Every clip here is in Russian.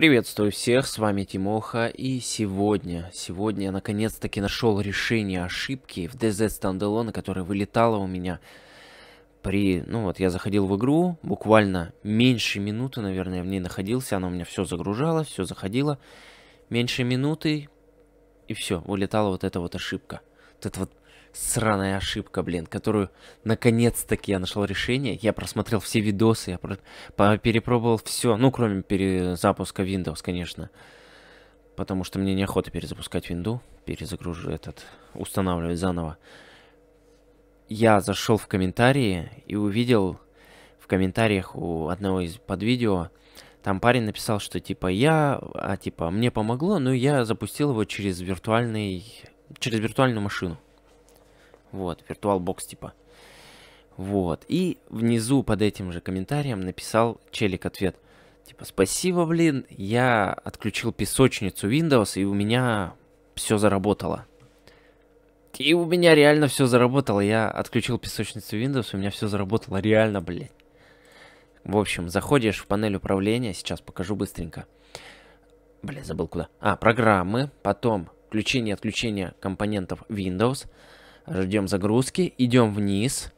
Приветствую всех, с вами Тимоха, и сегодня, сегодня я наконец-таки нашел решение ошибки в DZ Standalone, которая вылетала у меня при... Ну вот, я заходил в игру, буквально меньше минуты, наверное, в ней находился, она у меня все загружала, все заходило, меньше минуты, и все, вылетала вот эта вот ошибка. Вот это вот сраная ошибка, блин, которую наконец-таки я нашел решение. Я просмотрел все видосы, я про... перепробовал все, ну, кроме перезапуска Windows, конечно. Потому что мне неохота перезапускать Винду, перезагружу этот, устанавливать заново. Я зашел в комментарии и увидел в комментариях у одного из под видео, там парень написал, что типа я, а типа мне помогло, но я запустил его через виртуальный, через виртуальную машину. Вот, виртуал-бокс типа. Вот. И внизу под этим же комментарием написал челик ответ. Типа, спасибо, блин, я отключил песочницу Windows, и у меня все заработало. И у меня реально все заработало. Я отключил песочницу Windows, у меня все заработало. Реально, блядь. В общем, заходишь в панель управления, сейчас покажу быстренько. Бля, забыл куда. А, программы, потом включение-отключение компонентов Windows, Ждем загрузки, идем вниз.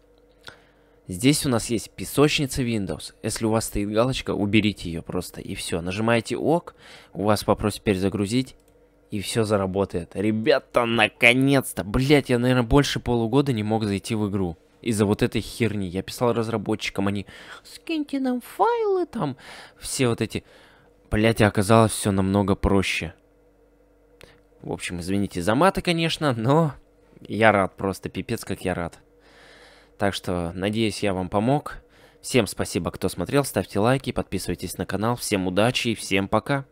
Здесь у нас есть песочница Windows. Если у вас стоит галочка, уберите ее просто и все. Нажимаете ОК, у вас попросит перезагрузить и все заработает. Ребята, наконец-то! Блять, я, наверное, больше полугода не мог зайти в игру. Из-за вот этой херни. Я писал разработчикам, они, скиньте нам файлы там, все вот эти... Блять, оказалось все намного проще. В общем, извините за маты, конечно, но я рад просто, пипец, как я рад. Так что, надеюсь, я вам помог. Всем спасибо, кто смотрел, ставьте лайки, подписывайтесь на канал. Всем удачи и всем пока.